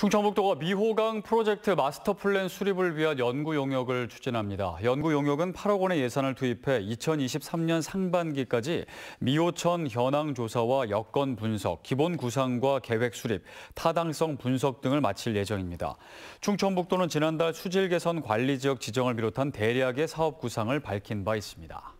충청북도가 미호강 프로젝트 마스터 플랜 수립을 위한 연구 용역을 추진합니다. 연구 용역은 8억 원의 예산을 투입해 2023년 상반기까지 미호천 현황 조사와 여건 분석, 기본 구상과 계획 수립, 타당성 분석 등을 마칠 예정입니다. 충청북도는 지난달 수질 개선 관리 지역 지정을 비롯한 대략의 사업 구상을 밝힌 바 있습니다.